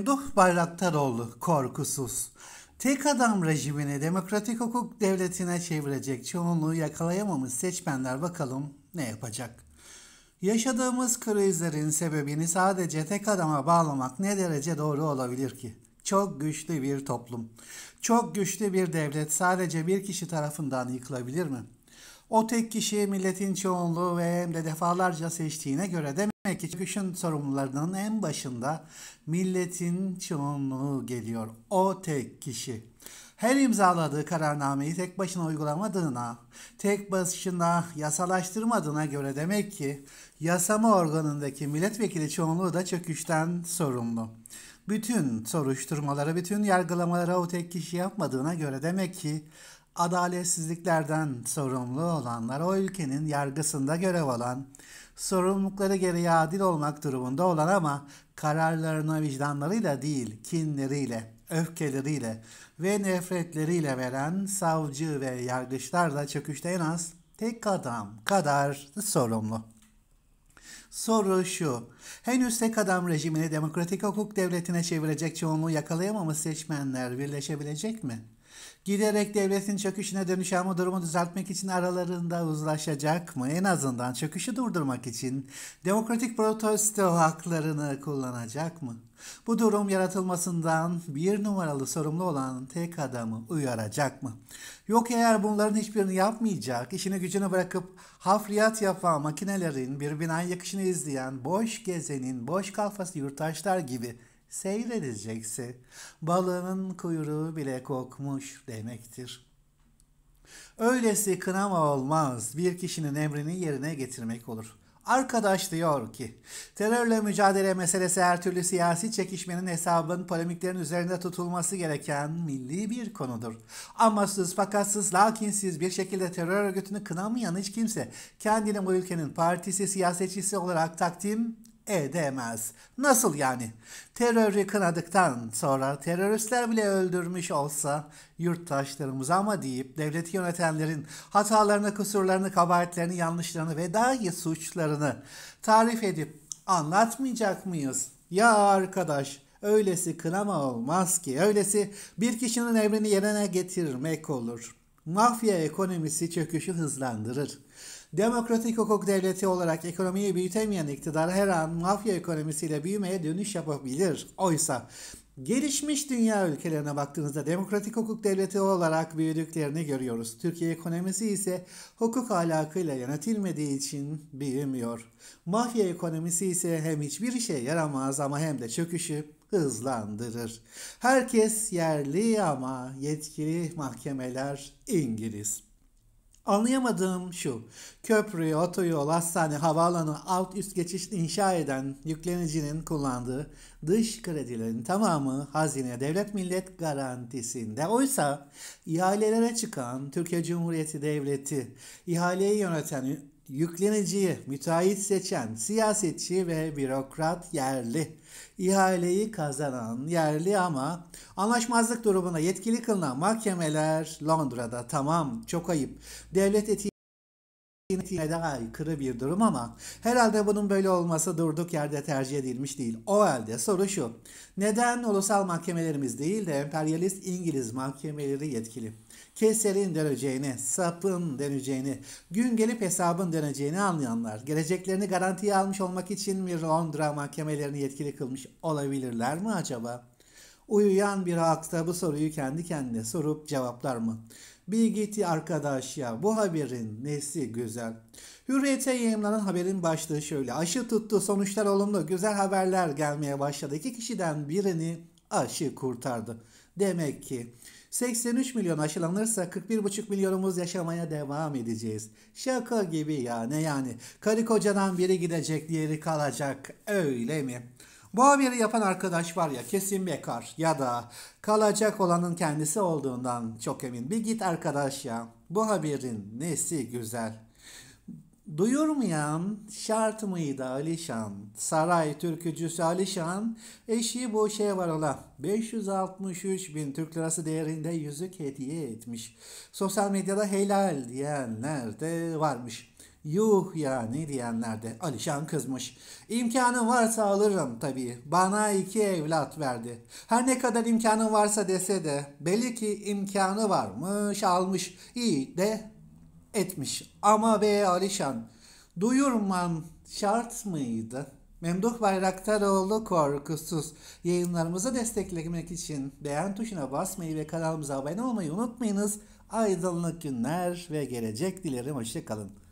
Memduh Bayraktaroğlu korkusuz. Tek adam rejimini demokratik hukuk devletine çevirecek çoğunluğu yakalayamamış seçmenler bakalım ne yapacak? Yaşadığımız krizlerin sebebini sadece tek adama bağlamak ne derece doğru olabilir ki? Çok güçlü bir toplum, çok güçlü bir devlet sadece bir kişi tarafından yıkılabilir mi?'' O tek kişi milletin çoğunluğu ve hem de defalarca seçtiğine göre demek ki çöküşün sorumlularının en başında milletin çoğunluğu geliyor. O tek kişi. Her imzaladığı kararnameyi tek başına uygulamadığına, tek başına yasalaştırmadığına göre demek ki yasama organındaki milletvekili çoğunluğu da çöküşten sorumlu. Bütün soruşturmalara, bütün yargılamaları o tek kişi yapmadığına göre demek ki adaletsizliklerden sorumlu olanlar o ülkenin yargısında görev alan, sorumlulukları gereği adil olmak durumunda olan ama kararlarını vicdanlarıyla değil, kinleriyle, öfkeleriyle ve nefretleriyle veren savcı ve yargıçlar da çöküşte en az tek adam kadar sorumlu. Soru şu, henüz tek adam rejimini demokratik hukuk devletine çevirecek çoğunluğu yakalayamamış seçmenler birleşebilecek mi?'' Giderek devletin çöküşüne dönüşen bu durumu düzeltmek için aralarında uzlaşacak mı? En azından çöküşü durdurmak için demokratik protesto haklarını kullanacak mı? Bu durum yaratılmasından bir numaralı sorumlu olan tek adamı uyaracak mı? Yok eğer bunların hiçbirini yapmayacak, işini gücünü bırakıp hafriyat yapan makinelerin bir binayı yakışını izleyen boş gezenin boş kalfası yurttaşlar gibi seyredecekse balığının kuyruğu bile kokmuş demektir. Öylesi kınama olmaz bir kişinin emrini yerine getirmek olur. Arkadaş diyor ki, terörle mücadele meselesi her türlü siyasi çekişmenin hesabın polemiklerin üzerinde tutulması gereken milli bir konudur. Ama siz Amasız, fakatsız, lakinsiz bir şekilde terör örgütünü kınamayan hiç kimse kendini bu ülkenin partisi, siyasetçisi olarak takdim edemez. Nasıl yani? Terörü kınadıktan sonra teröristler bile öldürmüş olsa yurttaşlarımız ama deyip devleti yönetenlerin hatalarını, kusurlarını, kabahatlerini, yanlışlarını ve dahi suçlarını tarif edip anlatmayacak mıyız? Ya arkadaş öylesi kınama olmaz ki. Öylesi bir kişinin emrini yerine getirmek olur. Mafya ekonomisi çöküşü hızlandırır. Demokratik hukuk devleti olarak ekonomiyi büyütemeyen iktidar her an mafya ekonomisiyle büyümeye dönüş yapabilir. Oysa Gelişmiş dünya ülkelerine baktığınızda demokratik hukuk devleti olarak büyüdüklerini görüyoruz. Türkiye ekonomisi ise hukuk ahlakıyla yönetilmediği için büyümüyor. Mafya ekonomisi ise hem hiçbir işe yaramaz ama hem de çöküşü hızlandırır. Herkes yerli ama yetkili mahkemeler İngiliz. Anlayamadığım şu. Köprü, otoyol, hastane, havaalanı, alt üst geçiş inşa eden yüklenicinin kullandığı dış kredilerin tamamı hazine devlet millet garantisinde. Oysa ihalelere çıkan Türkiye Cumhuriyeti Devleti, ihaleyi yöneten Yükleniciyi müteahhit seçen siyasetçi ve bürokrat yerli. İhaleyi kazanan yerli ama anlaşmazlık durumuna yetkili kılınan mahkemeler Londra'da tamam çok ayıp. Devlet etiği de aykırı bir durum ama herhalde bunun böyle olması durduk yerde tercih edilmiş değil. O halde soru şu. Neden ulusal mahkemelerimiz değil de emperyalist İngiliz mahkemeleri yetkili? keserin döneceğini, sapın döneceğini, gün gelip hesabın döneceğini anlayanlar, geleceklerini garantiye almış olmak için mi Londra mahkemelerini yetkili kılmış olabilirler mi acaba? Uyuyan bir halkta bu soruyu kendi kendine sorup cevaplar mı? Bir git arkadaş ya bu haberin nesi güzel. Hürriyete yayınlanan haberin başlığı şöyle. Aşı tuttu sonuçlar olumlu güzel haberler gelmeye başladı. İki kişiden birini aşı kurtardı. Demek ki 83 milyon aşılanırsa 41,5 milyonumuz yaşamaya devam edeceğiz. Şaka gibi yani yani. Karı kocadan biri gidecek diğeri kalacak öyle mi? Bu haberi yapan arkadaş var ya kesin bekar ya da kalacak olanın kendisi olduğundan çok emin. Bir git arkadaş ya. Bu haberin nesi güzel. Duyurmayan şart mıydı Alişan? Saray türkücüsü Alişan eşi bu şey var varola 563 bin Türk lirası değerinde yüzük hediye etmiş. Sosyal medyada helal diyenler de varmış. Yuh yani diyenler de Alişan kızmış. İmkanım varsa alırım tabii. Bana iki evlat verdi. Her ne kadar imkanım varsa dese de belli ki imkanı varmış almış. İyi de etmiş. Ama be Alişan duyurman şart mıydı? Memduh Bayraktaroğlu korkusuz. Yayınlarımızı desteklemek için beğen tuşuna basmayı ve kanalımıza abone olmayı unutmayınız. Aydınlık günler ve gelecek dilerim. Hoşçakalın.